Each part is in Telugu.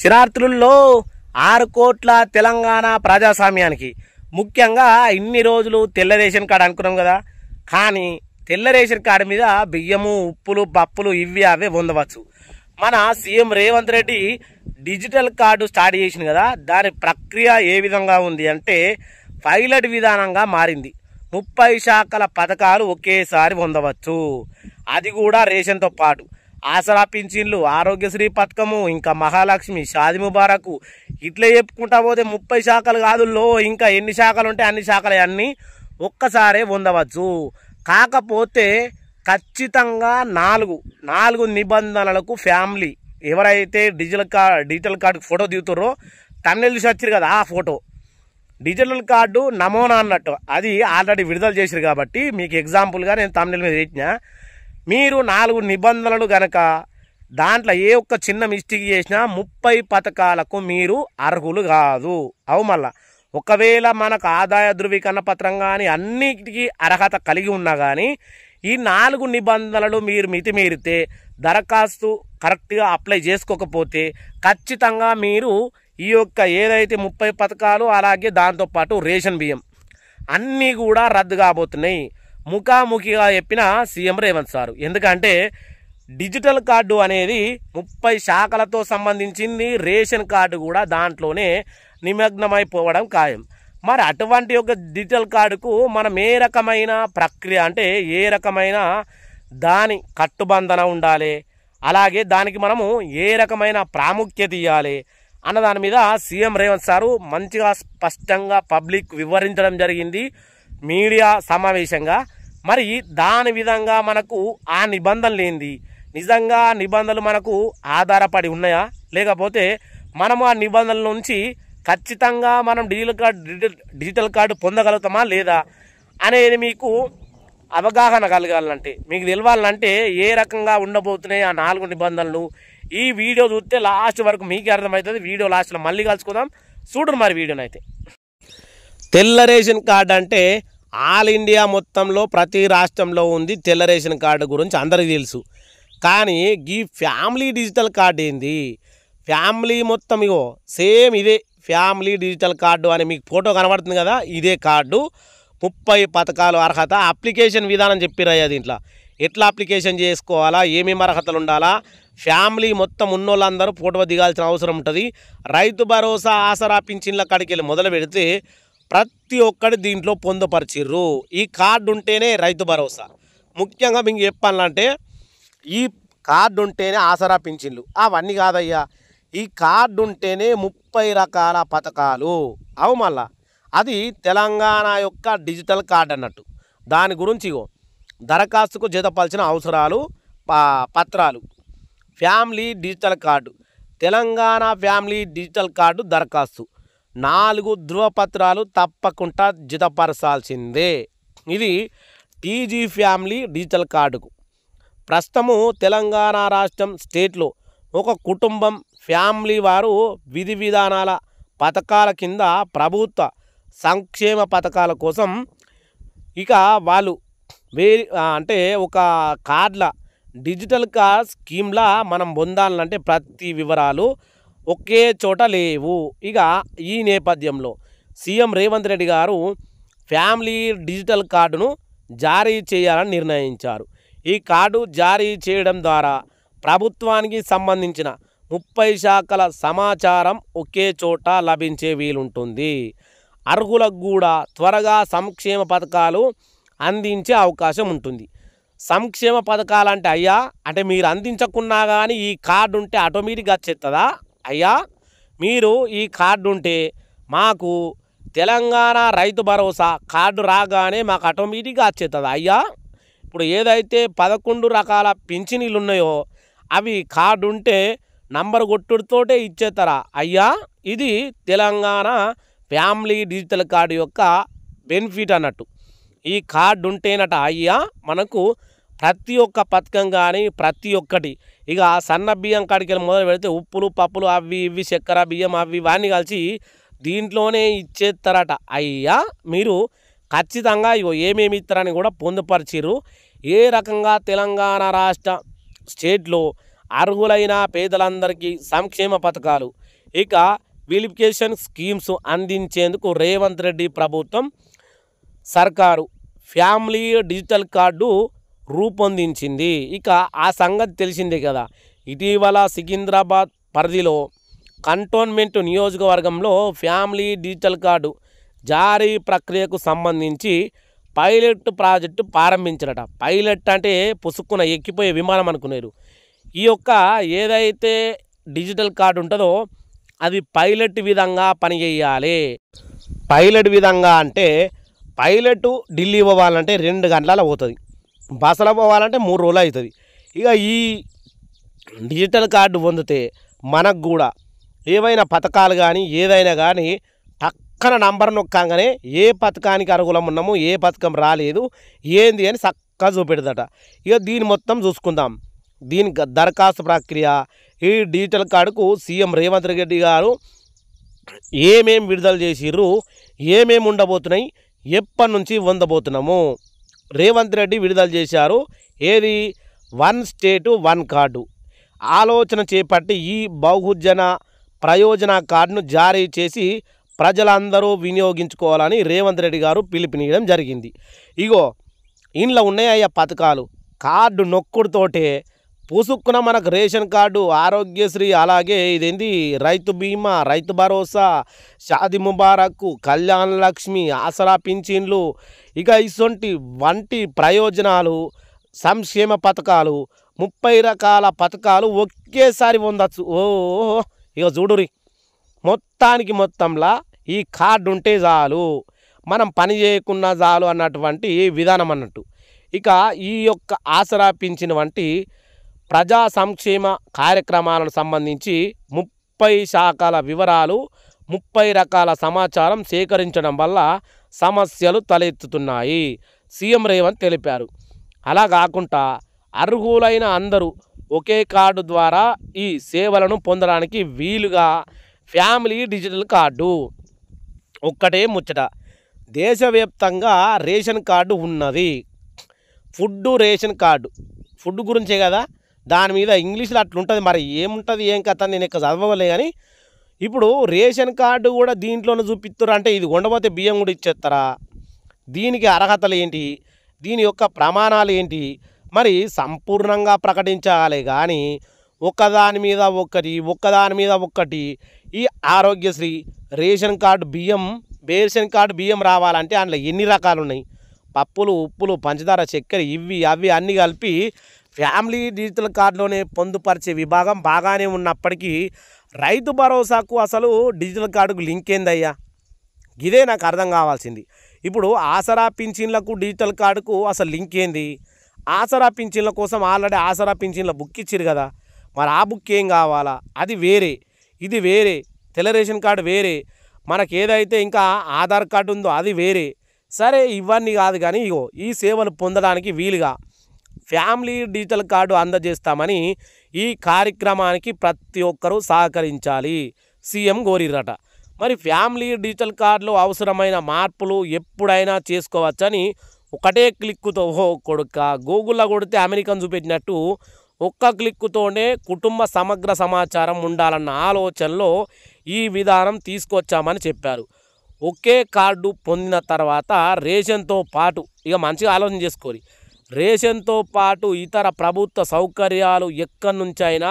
శిరార్థులలో ఆరు కోట్ల తెలంగాణ ప్రజాస్వామ్యానికి ముఖ్యంగా ఇన్ని రోజులు తెల్ల రేషన్ కార్డు అనుకున్నాం కదా కానీ తెల్ల రేషన్ కార్డు మీద బియ్యము ఉప్పులు పప్పులు ఇవి అవే పొందవచ్చు మన CM Revanth Reddy digital card start చేసింది కదా దాని ప్రక్రియ ఏ విధంగా ఉంది అంటే పైలట్ విధానంగా మారింది ముప్పై శాఖల పథకాలు ఒకేసారి పొందవచ్చు అది కూడా రేషన్తో పాటు ఆసరా పింఛన్లు ఆరోగ్యశ్రీ పథకము ఇంకా మహాలక్ష్మి షాది ముబారక్ ఇట్లే చెప్పుకుంటా పోతే ముప్పై శాఖలు కాదు లో ఇంకా ఎన్ని శాఖలు ఉంటే అన్ని శాఖలు అన్నీ ఒక్కసారే పొందవచ్చు కాకపోతే ఖచ్చితంగా నాలుగు నాలుగు నిబంధనలకు ఫ్యామిలీ ఎవరైతే digital card digital card photo దిగుతారో టన్నెల్ చూసి వచ్చారు కదా ఆ ఫోటో డిజిటల్ కార్డు నమోనా అన్నట్టు అది ఆల్రెడీ విడుదల చేశారు కాబట్టి మీకు ఎగ్జాంపుల్గా నేను తమిళ మీద పెట్టినా మీరు నాలుగు నిబంధనలు గనక దాంట్లో ఏ ఒక్క చిన్న మిస్టేక్ చేసినా ముప్పై పథకాలకు మీరు అర్హులు కాదు అవు మళ్ళా ఒకవేళ మనకు ఆదాయ ధృవీకరణ పత్రం కానీ అన్నిటికీ అర్హత కలిగి ఉన్నా కానీ ఈ నాలుగు నిబంధనలు మీరు మితిమీరితే దరఖాస్తు కరెక్ట్గా అప్లై చేసుకోకపోతే ఖచ్చితంగా మీరు ఈ యొక్క ఏదైతే ముప్పై పథకాలు అలాగే దాంతోపాటు రేషన్ బియ్యం అన్నీ కూడా రద్దు కాబోతున్నాయి ముఖాముఖిగా చెప్పిన సీఎం రేవంత్ సారు ఎందుకంటే డిజిటల్ కార్డు అనేది ముప్పై శాఖలతో సంబంధించింది రేషన్ కార్డు కూడా దాంట్లోనే నిమగ్నమైపోవడం ఖాయం మరి అటువంటి ఒక డిజిటల్ కార్డుకు మనం ఏ రకమైన ప్రక్రియ అంటే ఏ రకమైన దాని కట్టుబంధన ఉండాలి అలాగే దానికి మనము ఏ రకమైన ప్రాముఖ్యత ఇవ్వాలి అన్న దాని మీద సీఎం రేవంత్ సారు మంచిగా స్పష్టంగా పబ్లిక్ వివరించడం జరిగింది మీడియా సమావేశంగా మరి దాని విధంగా మనకు ఆ నిబంధన లేనిది నిజంగా నిబంధనలు మనకు ఆధారపడి ఉన్నాయా లేకపోతే మనము ఆ నిబంధనల నుంచి ఖచ్చితంగా మనం డిజిటల్ కార్డు డిజిటల్ కార్డు పొందగలుగుతామా లేదా అనేది మీకు అవగాహన కలగాలంటే మీకు తెలవాలంటే ఏ రకంగా ఉండబోతున్నాయి ఆ నాలుగు నిబంధనలు ఈ వీడియో చూస్తే లాస్ట్ వరకు మీకే అర్థమవుతుంది వీడియో లాస్ట్లో మళ్ళీ కలుసుకుందాం చూడరు మరి వీడియోనైతే తెల్ల రేషన్ కార్డు అంటే ఆల్ ఇండియా మొత్తంలో ప్రతి రాష్ట్రంలో ఉంది తెల్ల రేషన్ కార్డు గురించి అందరికీ తెలుసు కానీ ఈ ఫ్యామిలీ డిజిటల్ కార్డు ఏంది ఫ్యామిలీ మొత్తం ఇగో సేమ్ ఇదే ఫ్యామిలీ డిజిటల్ కార్డు అని మీకు ఫోటో కనబడుతుంది కదా ఇదే కార్డు ముప్పై పథకాలు అర్హత అప్లికేషన్ విధానం చెప్పిరయ్యా దీంట్లో ఎట్లా అప్లికేషన్ చేసుకోవాలా ఏమేమి అర్హతలు ఉండాలా ఫ్యామిలీ మొత్తం ఉన్నోళ్ళందరూ ఫోటో దిగాల్సిన అవసరం ఉంటుంది రైతు భరోసా ఆసరా పింఛన్ల కాడికి వెళ్ళి మొదలు పెడితే ప్రతి ఒక్కటి దీంట్లో పొందుపరిచిర్రు ఈ కార్డు ఉంటేనే రైతు భరోసా ముఖ్యంగా మీకు చెప్పాలంటే ఈ కార్డు ఉంటేనే ఆసరా పింఛన్లు అవన్నీ కాదయ్యా ఈ కార్డు ఉంటేనే ముప్పై రకాల పథకాలు అవు మళ్ళా అది తెలంగాణ యొక్క డిజిటల్ కార్డు అన్నట్టు దాని గురించి దరఖాస్తుకు జతపలసిన అవసరాలు పత్రాలు family digital card Telangana family digital card దరఖాస్తు నాలుగు ధృవపత్రాలు తప్పకుండా జితపరచాల్సిందే ఇది టీజీ ఫ్యామిలీ డిజిటల్ కార్డుకు ప్రస్తుతము తెలంగాణ రాష్ట్రం స్టేట్లో ఒక కుటుంబం ఫ్యామిలీ వారు విధి విధానాల పథకాల కింద ప్రభుత్వ సంక్షేమ పథకాల కోసం ఇక వాళ్ళు వే అంటే ఒక కార్డ్ల డిజిటల్ కార్డ్ స్కీమ్లా మనం పొందాలంటే ప్రతి వివరాలు ఒకే చోట లేవు ఇక ఈ నేపథ్యంలో సీఎం రేవంత్ రెడ్డి గారు ఫ్యామిలీ డిజిటల్ కార్డును జారీ చేయాలని నిర్ణయించారు ఈ కార్డు జారీ చేయడం ద్వారా ప్రభుత్వానికి సంబంధించిన ముప్పై శాఖల సమాచారం ఒకే చోట లభించే వీలుంటుంది అర్హులకు కూడా త్వరగా సంక్షేమ పథకాలు అందించే అవకాశం ఉంటుంది సంక్షేమ పథకాలు అంటే అయ్యా అంటే మీరు అందించకున్నా కానీ ఈ కార్డు ఉంటే ఆటోమేటిక్గా వచ్చేస్తుందా అయ్యా మీరు ఈ కార్డు ఉంటే మాకు తెలంగాణ రైతు భరోసా కార్డు రాగానే మాకు ఆటోమేటిక్గా వచ్చేస్తుంది అయ్యా ఇప్పుడు ఏదైతే పదకొండు రకాల పింఛనీలు ఉన్నాయో అవి కార్డు ఉంటే నంబర్ కొట్టుడితోటే ఇచ్చేస్తారా అయ్యా ఇది తెలంగాణ ఫ్యామిలీ డిజిటల్ కార్డు యొక్క బెనిఫిట్ అన్నట్టు ఈ కార్డు ఉంటేనట అయ్యా మనకు ప్రతి ఒక్క పథకం కానీ ప్రతి ఒక్కటి ఇక సన్న బియ్యం కాడికి మొదలు పెడితే ఉప్పులు పప్పులు అవి ఇవి చక్కెర బియ్యం అవి ఇవన్నీ కలిసి దీంట్లోనే ఇచ్చేస్తారట అయ్యా మీరు ఖచ్చితంగా ఇగో ఏమేమి ఇస్తారని కూడా పొందుపరిచిరు ఏ రకంగా తెలంగాణ రాష్ట్ర స్టేట్లో అర్హులైన పేదలందరికీ సంక్షేమ పథకాలు ఇక వెలిఫికేషన్ స్కీమ్స్ అందించేందుకు రేవంత్ రెడ్డి ప్రభుత్వం సర్కారు ఫ్యామిలీ డిజిటల్ కార్డు రూపొందించింది ఇక ఆ సంగతి తెలిసిందే కదా ఇటీవల సికింద్రాబాద్ పరిధిలో కంటోన్మెంట్ నియోజకవర్గంలో ఫ్యామిలీ డిజిటల్ కార్డు జారీ ప్రక్రియకు సంబంధించి పైలట్ ప్రాజెక్టు ప్రారంభించారట పైలట్ అంటే పుసుక్కున ఎక్కిపోయే విమానం అనుకునేరు ఈ యొక్క ఏదైతే డిజిటల్ కార్డు ఉంటుందో అది పైలట్ విధంగా పనిచేయాలి పైలట్ విధంగా అంటే పైలట్ ఢిల్లీ ఇవ్వాలంటే రెండు గంటల అవుతుంది బసలో పోవాలంటే మూడు రోజులు అవుతుంది ఇక ఈ డిజిటల్ కార్డు పొందితే మనకు కూడా ఏవైనా పథకాలు కానీ ఏదైనా కానీ చక్కన నంబర్ నొక్కాగానే ఏ పథకానికి అర్హులం ఉన్నాము ఏ పథకం రాలేదు ఏంది అని చక్కగా చూపెడదట ఇక దీని మొత్తం చూసుకుందాం దీని దరఖాస్తు ప్రక్రియ ఈ డిజిటల్ కార్డుకు సీఎం రేవంత్ రెడ్డి గారు ఏమేమి విడుదల చేసిర్రు ఏమేమి ఉండబోతున్నాయి ఎప్పటి నుంచి పొందబోతున్నాము రేవంత్ రెడ్డి విడుదల చేశారు ఏది వన్ స్టేటు వన్ కార్డు ఆలోచన చేపట్టి ఈ బహుజన ప్రయోజన కార్డును జారీ చేసి ప్రజలందరూ వినియోగించుకోవాలని రేవంత్ రెడ్డి గారు పిలిపినియడం జరిగింది ఇగో ఇంట్లో ఉన్నాయి పథకాలు కార్డు నొక్కుడుతోటే పూసుక్కున మనకు రేషన్ కార్డు ఆరోగ్యశ్రీ అలాగే ఇదేంది రైతు బీమా రైతు భరోసా షాది ముబారక్ కళ్యాణ్ లక్ష్మి ఆసరా పింఛన్లు ఇక ఇటువంటి వంటి ప్రయోజనాలు సంక్షేమ పథకాలు ముప్పై రకాల పథకాలు ఒకేసారి పొందచ్చు ఓ ఇక చూడురి మొత్తానికి మొత్తంలా ఈ కార్డు ఉంటే చాలు మనం పని చేయకుండా చాలు అన్నటువంటి విధానం అన్నట్టు ఇక ఈ యొక్క ఆసరా పింఛన్ వంటి ప్రజా సంక్షేమ కార్యక్రమాలకు సంబంధించి ముప్పై శాఖల వివరాలు ముప్పై రకాల సమాచారం సేకరించడం వల్ల సమస్యలు తలెత్తుతున్నాయి సీఎం రేవంత్ తెలిపారు అలా కాకుండా అర్హులైన అందరూ ఒకే కార్డు ద్వారా ఈ సేవలను పొందడానికి వీలుగా ఫ్యామిలీ డిజిటల్ కార్డు ఒక్కటే ముచ్చట దేశవ్యాప్తంగా రేషన్ కార్డు ఉన్నది ఫుడ్ రేషన్ కార్డు ఫుడ్ గురించే కదా దాని మీద ఇంగ్లీష్లో అట్లుంటుంది మరి ఏముంటుంది ఏం కథ నేను ఇక్కడ చదవలే కానీ ఇప్పుడు రేషన్ కార్డు కూడా దీంట్లోనే చూపిస్తారు అంటే ఇది ఉండబోతే బియ్యం కూడా ఇచ్చేస్తారా దీనికి అర్హతలు ఏంటి దీని యొక్క ప్రమాణాలు ఏంటి మరి సంపూర్ణంగా ప్రకటించాలి కానీ ఒక్కదాని మీద ఒక్కటి ఒక్కదాని మీద ఒక్కటి ఈ ఆరోగ్యశ్రీ రేషన్ కార్డు బియ్యం రేషన్ కార్డు బియ్యం రావాలంటే అందులో ఎన్ని రకాలు ఉన్నాయి పప్పులు ఉప్పులు పంచదార చక్కెర ఇవి అవి అన్నీ కలిపి ఫ్యామిలీ డిజిటల్ కార్డులోనే పొందుపరిచే విభాగం బాగానే ఉన్నప్పటికీ రైతు భరోసాకు అసలు డిజిటల్ కార్డుకు లింక్ ఏందయ్యా ఇదే నాకు అర్థం కావాల్సింది ఇప్పుడు ఆసరా పింఛన్లకు డిజిటల్ కార్డుకు అసలు లింక్ ఏంది ఆసరా పింఛన్ల కోసం ఆల్రెడీ ఆసరా పింఛన్ల బుక్ ఇచ్చారు కదా మరి ఆ బుక్ ఏం కావాలా అది వేరే ఇది వేరే తెల్ల రేషన్ కార్డు వేరే మనకు ఏదైతే ఇంకా ఆధార్ కార్డు ఉందో అది వేరే సరే ఇవన్నీ కాదు కానీ ఇగో ఈ సేవలు పొందడానికి వీలుగా ఫ్యామిలీ డిజిటల్ కార్డు అందజేస్తామని ఈ కార్యక్రమానికి ప్రతి ఒక్కరూ సహకరించాలి సీఎం గోరిరట మరి ఫ్యామిలీ డిజిటల్ కార్డులో అవసరమైన మార్పులు ఎప్పుడైనా చేసుకోవచ్చని ఒకటే క్లిక్కుతో ఓ కొడుక గూగుల్లో కొడితే అమెరికన్ చూపెట్టినట్టు ఒక్క క్లిక్కుతోనే కుటుంబ సమగ్ర సమాచారం ఉండాలన్న ఆలోచనలో ఈ విధానం తీసుకొచ్చామని చెప్పారు ఒకే కార్డు పొందిన తర్వాత రేషన్తో పాటు ఇక మంచిగా ఆలోచన చేసుకోవాలి రేషన్తో పాటు ఇతర ప్రభుత్వ సౌకర్యాలు ఎక్కడి నుంచైనా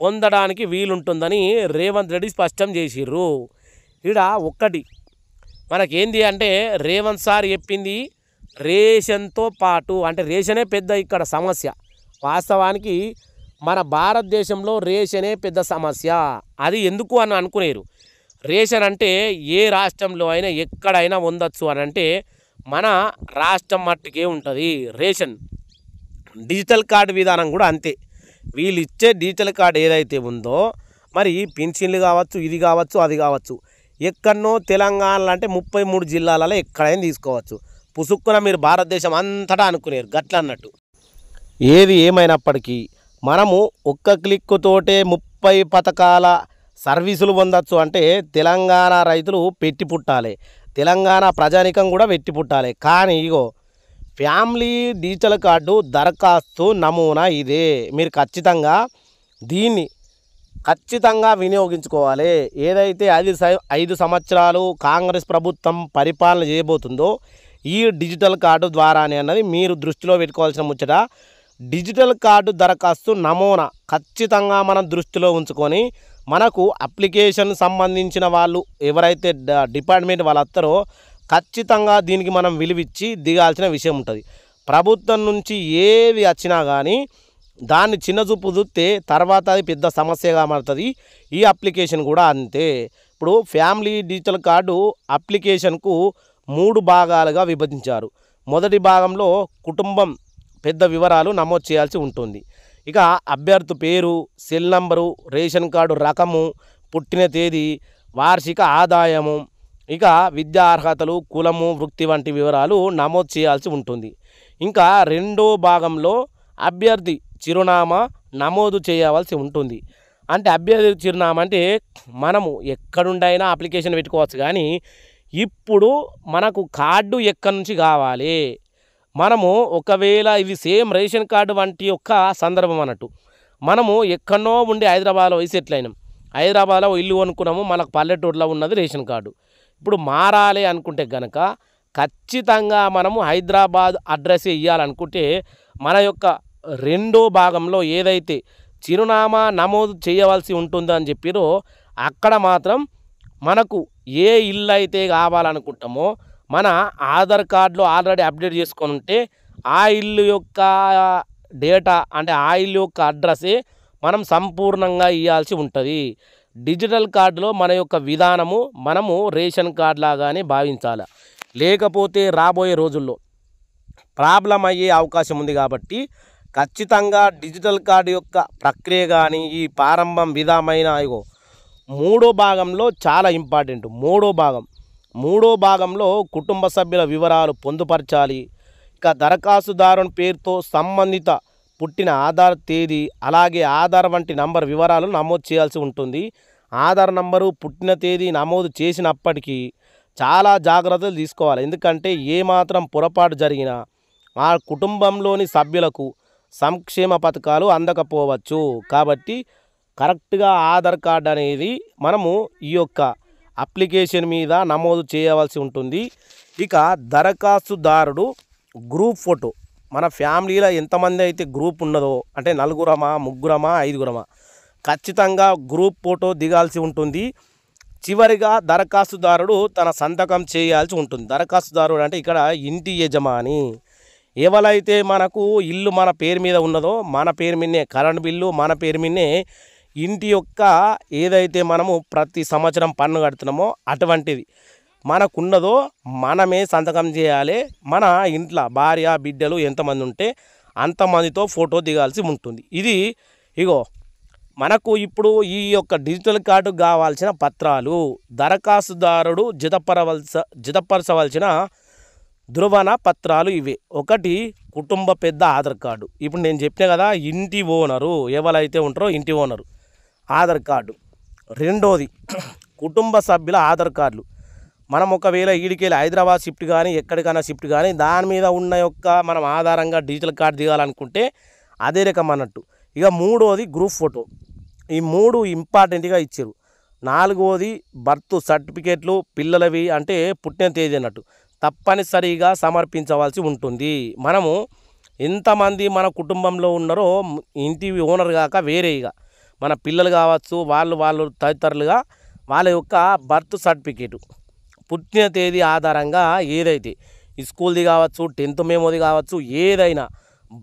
పొందడానికి వీలుంటుందని రేవంత్ రెడ్డి స్పష్టం చేసిర్రు ఇక్కడ ఒక్కటి మనకేంది అంటే రేవంత్ సార్ చెప్పింది రేషన్తో పాటు అంటే రేషనే పెద్ద ఇక్కడ సమస్య వాస్తవానికి మన భారతదేశంలో రేషనే పెద్ద సమస్య అది ఎందుకు అని అనుకునేరు రేషన్ అంటే ఏ రాష్ట్రంలో అయినా ఎక్కడైనా ఉండొచ్చు అని అంటే మన రాష్ట్రం మట్టుకే ఉంటుంది రేషన్ డిజిటల్ కార్డు విధానం కూడా అంతే వీళ్ళు ఇచ్చే డిజిటల్ కార్డు ఏదైతే ఉందో మరి పెన్షన్లు కావచ్చు ఇది కావచ్చు అది కావచ్చు ఎక్కడనో తెలంగాణలో అంటే ముప్పై మూడు జిల్లాలలో ఎక్కడైనా తీసుకోవచ్చు పుసుక్కున మీరు భారతదేశం అంతటా అనుకునేరు గట్ల అన్నట్టు ఏది ఏమైనప్పటికీ మనము ఒక్క క్లిక్కుతోటే ముప్పై పథకాల సర్వీసులు పొందచ్చు అంటే తెలంగాణ రైతులు పెట్టి పుట్టాలి తెలంగాణ ప్రజానికం కూడా వెట్టి పుట్టాలి కానీ ఇగో ఫ్యామిలీ డిజిటల్ కార్డు దరఖాస్తు నమూనా ఇదే మీరు ఖచ్చితంగా దీన్ని ఖచ్చితంగా వినియోగించుకోవాలి ఏదైతే ఐదు ఐదు సంవత్సరాలు కాంగ్రెస్ ప్రభుత్వం పరిపాలన చేయబోతుందో ఈ డిజిటల్ కార్డు ద్వారానే అన్నది మీరు దృష్టిలో పెట్టుకోవాల్సిన ముచ్చట డిజిటల్ కార్డు దరఖాస్తు నమూనా ఖచ్చితంగా మనం దృష్టిలో ఉంచుకొని మనకు అప్లికేషన్ సంబంధించిన వాళ్ళు ఎవరైతే డిపార్ట్మెంట్ వాళ్ళు వస్తారో ఖచ్చితంగా దీనికి మనం విలువిచ్చి దిగాల్సిన విషయం ఉంటుంది ప్రభుత్వం నుంచి ఏవి వచ్చినా కానీ దాన్ని చిన్న చూపు చూస్తే తర్వాత అది పెద్ద సమస్యగా మారుతుంది ఈ అప్లికేషన్ కూడా అంతే ఇప్పుడు ఫ్యామిలీ డిజిటల్ కార్డు అప్లికేషన్కు మూడు భాగాలుగా విభజించారు మొదటి భాగంలో కుటుంబం పెద్ద వివరాలు నమోదు చేయాల్సి ఉంటుంది ఇక అభ్యర్థి పేరు సెల్ నంబరు రేషన్ కార్డు రకము పుట్టిన తేదీ వార్షిక ఆదాయము ఇక విద్యా అర్హతలు కులము వృత్తి వంటి వివరాలు నమోదు చేయాల్సి ఉంటుంది ఇంకా రెండో భాగంలో అభ్యర్థి చిరునామా నమోదు చేయవలసి ఉంటుంది అంటే అభ్యర్థి చిరునామా అంటే మనము ఎక్కడుండైనా అప్లికేషన్ పెట్టుకోవచ్చు కానీ ఇప్పుడు మనకు కార్డు ఎక్కడి నుంచి కావాలి మనము ఒకవేళ ఇది సేమ్ రేషన్ కార్డు వంటి యొక్క సందర్భం అన్నట్టు మనము ఎక్కడో ఉండి హైదరాబాద్లో వయసు హైదరాబాద్లో ఇల్లు కొనుక్కున్నాము మనకు పల్లెటూరులో ఉన్నది రేషన్ కార్డు ఇప్పుడు మారాలి అనుకుంటే కనుక ఖచ్చితంగా మనము హైదరాబాద్ అడ్రస్ ఇవ్వాలనుకుంటే మన యొక్క రెండో భాగంలో ఏదైతే చిరునామా నమోదు చేయవలసి ఉంటుందో అని చెప్పిరో అక్కడ మాత్రం మనకు ఏ ఇల్లు అయితే కావాలనుకుంటామో మన ఆధార్ కార్డులో ఆల్రెడీ అప్డేట్ చేసుకొని ఉంటే ఆ ఇల్లు యొక్క డేటా అంటే ఆ ఇల్లు యొక్క అడ్రస్సే మనం సంపూర్ణంగా ఇవ్వాల్సి ఉంటుంది డిజిటల్ కార్డులో మన యొక్క విధానము మనము రేషన్ కార్డు లాగానే భావించాలి లేకపోతే రాబోయే రోజుల్లో ప్రాబ్లం అయ్యే అవకాశం ఉంది కాబట్టి ఖచ్చితంగా డిజిటల్ కార్డు యొక్క ప్రక్రియ కానీ ఈ ప్రారంభం విధమైన మూడో భాగంలో చాలా ఇంపార్టెంట్ మూడో భాగం మూడో భాగంలో కుటుంబ సభ్యుల వివరాలు పొందుపరచాలి ఇక దరఖాస్తుదారుని పేరుతో సంబంధిత పుట్టిన ఆధార్ తేదీ అలాగే ఆధార్ వంటి నంబర్ వివరాలు నమోదు చేయాల్సి ఉంటుంది ఆధార్ నంబరు పుట్టిన తేదీ నమోదు చేసినప్పటికీ చాలా జాగ్రత్తలు తీసుకోవాలి ఎందుకంటే ఏమాత్రం పొరపాటు జరిగినా ఆ కుటుంబంలోని సభ్యులకు సంక్షేమ పథకాలు అందకపోవచ్చు కాబట్టి కరెక్ట్గా ఆధార్ కార్డ్ అనేది మనము ఈ యొక్క అప్లికేషన్ మీద నమోదు చేయవలసి ఉంటుంది ఇక దరఖాస్తుదారుడు గ్రూప్ ఫోటో మన ఫ్యామిలీలో ఎంతమంది అయితే గ్రూప్ ఉన్నదో అంటే నలుగురమా ముగ్గురమా ఐదుగురమా ఖచ్చితంగా గ్రూప్ ఫోటో దిగాల్సి ఉంటుంది చివరిగా దరఖాస్తుదారుడు తన సంతకం చేయాల్సి ఉంటుంది దరఖాస్తుదారుడు అంటే ఇక్కడ ఇంటి యజమాని ఎవరైతే మనకు ఇల్లు మన పేరు మీద ఉన్నదో మన పేరు మీదనే కరెంట్ బిల్లు మన పేరు మీదనే ఇంటి యొక్క ఏదైతే మనము ప్రతి సంవత్సరం పన్ను కడుతున్నామో అటువంటిది మనకున్నదో మనమే సంతకం చేయాలి మన ఇంట్లో భార్య బిడ్డలు ఎంతమంది ఉంటే అంతమందితో ఫోటో దిగాల్సి ఉంటుంది ఇది ఇగో మనకు ఇప్పుడు ఈ యొక్క డిజిటల్ కార్డు కావాల్సిన పత్రాలు దరఖాస్తుదారుడు జితపరవలస జతపరచవలసిన ధృవణ పత్రాలు ఇవే ఒకటి కుటుంబ పెద్ద ఆధార్ కార్డు ఇప్పుడు నేను చెప్పిన కదా ఇంటి ఓనరు ఎవరైతే ఉంటారో ఇంటి ఓనరు ఆధార్ కార్డు రెండోది కుటుంబ సభ్యుల ఆధార్ కార్డులు మనం ఒకవేళ ఈడికెళ్ళి హైదరాబాద్ షిఫ్ట్ కానీ ఎక్కడికైనా షిఫ్ట్ కానీ దాని మీద ఉన్న యొక్క మనం ఆధారంగా డిజిటల్ కార్డు దిగాలనుకుంటే అదే రకం అన్నట్టు ఇక మూడోది గ్రూప్ ఫోటో ఈ మూడు ఇంపార్టెంట్గా ఇచ్చారు నాలుగోది బర్త్ సర్టిఫికేట్లు పిల్లలవి అంటే పుట్టిన తేదీ అన్నట్టు తప్పనిసరిగా సమర్పించవలసి ఉంటుంది మనము ఎంతమంది మన కుటుంబంలో ఉన్నారో ఇంటి ఓనర్ కాక వేరే ఇక మన పిల్లలు కావచ్చు వాళ్ళు వాళ్ళు తదితరులుగా వాళ్ళ యొక్క బర్త్ సర్టిఫికేటు పుట్టిన తేదీ ఆధారంగా ఏదైతే స్కూల్ది కావచ్చు టెన్త్ మేమోది కావచ్చు ఏదైనా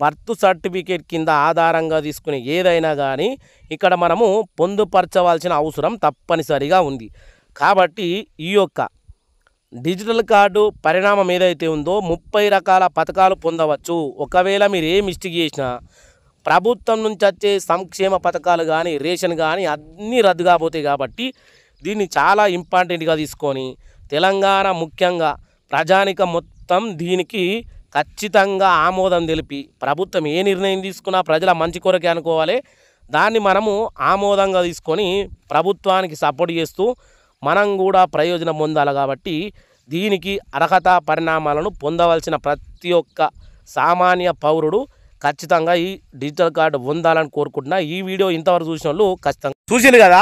బర్త్ సర్టిఫికేట్ కింద ఆధారంగా తీసుకునే ఏదైనా కానీ ఇక్కడ మనము పొందుపరచవలసిన అవసరం తప్పనిసరిగా ఉంది కాబట్టి ఈ యొక్క డిజిటల్ కార్డు పరిణామం ఏదైతే ఉందో ముప్పై రకాల పథకాలు పొందవచ్చు ఒకవేళ మీరు ఏ మిస్టేక్ చేసినా ప్రభుత్వం నుంచి వచ్చే సంక్షేమ పథకాలు కానీ రేషన్ కానీ అన్నీ రద్దు కాబోతాయి కాబట్టి దీన్ని చాలా ఇంపార్టెంట్గా తీసుకొని తెలంగాణ ముఖ్యంగా ప్రజానిక మొత్తం దీనికి ఖచ్చితంగా ఆమోదం తెలిపి ప్రభుత్వం ఏ నిర్ణయం తీసుకున్నా ప్రజల మంచి కొరకే అనుకోవాలి దాన్ని మనము ఆమోదంగా తీసుకొని ప్రభుత్వానికి సపోర్ట్ చేస్తూ మనం కూడా ప్రయోజనం పొందాలి కాబట్టి దీనికి అర్హత పరిణామాలను పొందవలసిన ప్రతి ఒక్క సామాన్య పౌరుడు ఖచ్చితంగా ఈ డిజిటల్ కార్డు పొందాలని కోరుకుంటున్నా ఈ వీడియో ఇంతవరకు చూసిన వాళ్ళు ఖచ్చితంగా చూసింది కదా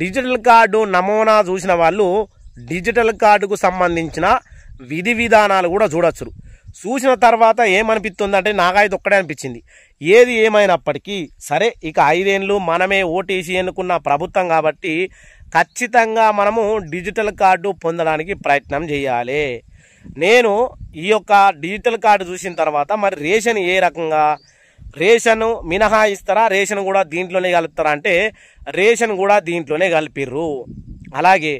డిజిటల్ కార్డు నమూనా చూసిన వాళ్ళు డిజిటల్ కార్డుకు సంబంధించిన విధి విధానాలు కూడా చూడొచ్చు చూసిన తర్వాత ఏమనిపిస్తుంది అంటే నాకైతే ఒక్కడే అనిపించింది ఏది ఏమైనప్పటికీ సరే ఇక ఐదేళ్ళు మనమే ఓటేసి ఎన్నుకున్న ప్రభుత్వం కాబట్టి ఖచ్చితంగా మనము డిజిటల్ కార్డు పొందడానికి ప్రయత్నం చేయాలి నేను ఈ యొక్క డిజిటల్ కార్డు చూసిన తర్వాత మరి రేషన్ ఏ రకంగా రేషన్ మినహా ఇస్తారా రేషన్ కూడా దీంట్లోనే కలుపుతారా అంటే రేషన్ కూడా దీంట్లోనే కలిపిర్రు అలాగే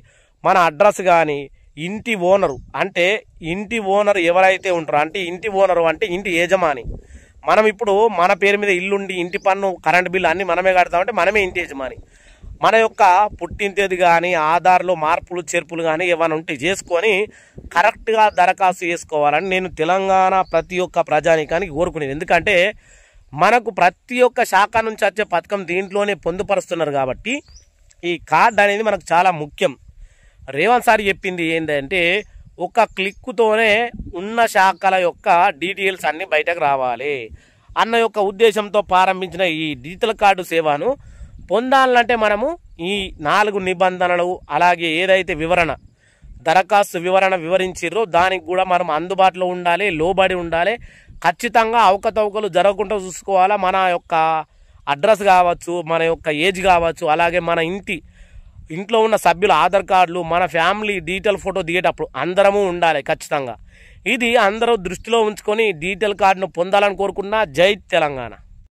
మన అడ్రస్ కానీ ఇంటి ఓనరు అంటే ఇంటి ఓనర్ ఎవరైతే ఉంటారో అంటే ఇంటి ఓనరు అంటే ఇంటి యజమాని మనం ఇప్పుడు మన పేరు మీద ఇల్లుండి ఇంటి పన్ను కరెంట్ బిల్లు అన్నీ మనమే కడతామంటే మనమే ఇంటి యజమాని మన యొక్క పుట్టింతేది కానీ ఆధార్లో మార్పులు చేర్పులు కానీ ఏమైనా ఉంటే చేసుకొని కరెక్ట్గా దరఖాస్తు చేసుకోవాలని నేను తెలంగాణ ప్రతి ఒక్క ప్రజానికానికి కోరుకునేది ఎందుకంటే మనకు ప్రతి ఒక్క శాఖ నుంచి వచ్చే పథకం దీంట్లోనే పొందుపరుస్తున్నారు కాబట్టి ఈ కార్డు అనేది మనకు చాలా ముఖ్యం రేవంత్ సార్ చెప్పింది ఏంటంటే ఒక క్లిక్కుతోనే ఉన్న శాఖల యొక్క డీటెయిల్స్ అన్నీ బయటకు రావాలి అన్న యొక్క ఉద్దేశంతో ప్రారంభించిన ఈ డిజిటల్ కార్డు సేవను పొందాలంటే మనము ఈ నాలుగు నిబంధనలు అలాగే ఏదైతే వివరణ దరఖాస్తు వివరణ వివరించిర్రో దానికి కూడా మనం అందుబాటులో ఉండాలి లోబడి ఉండాలి ఖచ్చితంగా అవకతవకలు జరగకుండా చూసుకోవాలా మన యొక్క అడ్రస్ కావచ్చు మన యొక్క ఏజ్ కావచ్చు అలాగే మన ఇంటి ఇంట్లో ఉన్న సభ్యుల ఆధార్ కార్డులు మన ఫ్యామిలీ డీటెయిల్ ఫోటో దిగేటప్పుడు అందరము ఉండాలి ఖచ్చితంగా ఇది అందరూ దృష్టిలో ఉంచుకొని డీటెయిల్ కార్డును పొందాలని కోరుకున్న జై తెలంగాణ